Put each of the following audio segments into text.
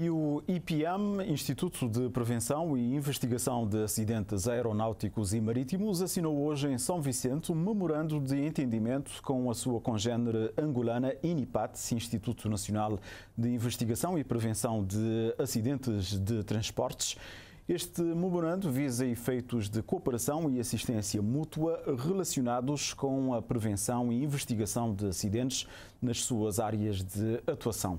E o IPM, Instituto de Prevenção e Investigação de Acidentes Aeronáuticos e Marítimos, assinou hoje em São Vicente um memorando de entendimento com a sua congênere angolana INIPAT, Instituto Nacional de Investigação e Prevenção de Acidentes de Transportes. Este memorando visa efeitos de cooperação e assistência mútua relacionados com a prevenção e investigação de acidentes nas suas áreas de atuação.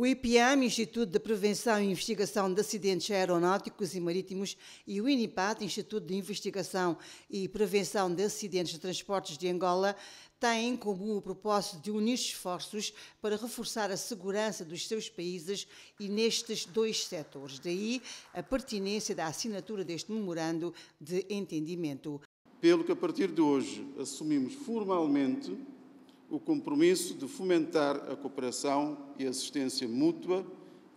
O IPAM, Instituto de Prevenção e Investigação de Acidentes Aeronáuticos e Marítimos, e o INIPAT, Instituto de Investigação e Prevenção de Acidentes de Transportes de Angola, têm em comum o propósito de unir esforços para reforçar a segurança dos seus países e nestes dois setores. Daí a pertinência da assinatura deste memorando de entendimento. Pelo que a partir de hoje assumimos formalmente o compromisso de fomentar a cooperação e assistência mútua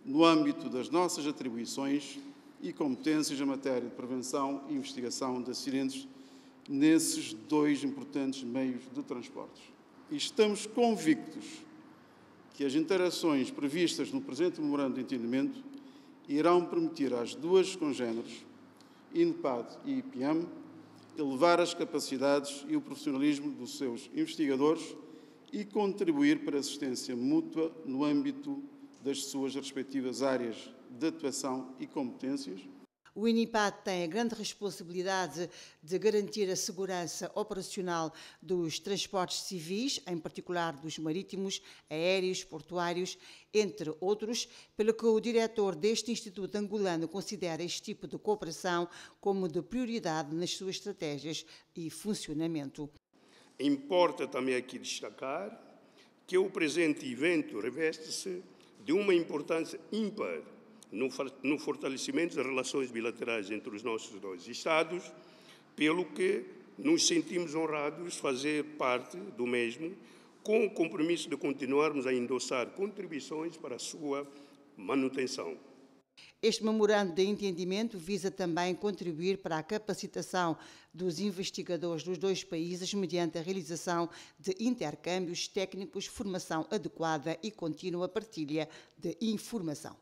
no âmbito das nossas atribuições e competências na matéria de prevenção e investigação de acidentes nesses dois importantes meios de transportes. E estamos convictos que as interações previstas no presente memorando de entendimento irão permitir às duas congêneres, INPAD e IPM, elevar as capacidades e o profissionalismo dos seus investigadores e contribuir para a assistência mútua no âmbito das suas respectivas áreas de atuação e competências. O INIPAD tem a grande responsabilidade de garantir a segurança operacional dos transportes civis, em particular dos marítimos, aéreos, portuários, entre outros, pelo que o diretor deste Instituto angolano considera este tipo de cooperação como de prioridade nas suas estratégias e funcionamento. Importa também aqui destacar que o presente evento reveste-se de uma importância ímpar no fortalecimento das relações bilaterais entre os nossos dois Estados, pelo que nos sentimos honrados fazer parte do mesmo, com o compromisso de continuarmos a endossar contribuições para a sua manutenção. Este memorando de entendimento visa também contribuir para a capacitação dos investigadores dos dois países mediante a realização de intercâmbios técnicos, formação adequada e contínua partilha de informação.